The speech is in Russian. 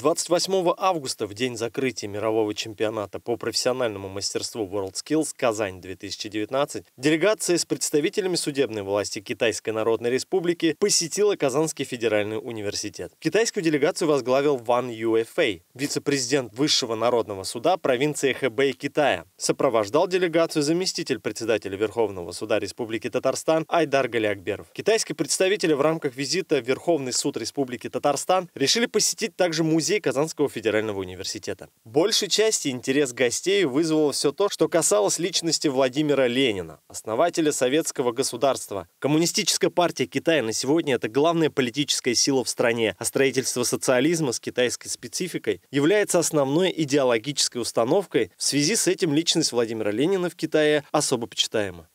28 августа, в день закрытия мирового чемпионата по профессиональному мастерству WorldSkills «Казань-2019», делегация с представителями судебной власти Китайской Народной Республики посетила Казанский федеральный университет. Китайскую делегацию возглавил Ван Юэфэй, вице-президент Высшего народного суда провинции Хэбэй Китая. Сопровождал делегацию заместитель председателя Верховного суда Республики Татарстан Айдар Галиакберов. Китайские представители в рамках визита в Верховный суд Республики Татарстан решили посетить также музей музей Казанского федерального университета. Большей части интерес гостей вызвало все то, что касалось личности Владимира Ленина, основателя советского государства. Коммунистическая партия Китая на сегодня – это главная политическая сила в стране, а строительство социализма с китайской спецификой является основной идеологической установкой. В связи с этим личность Владимира Ленина в Китае особо почитаема.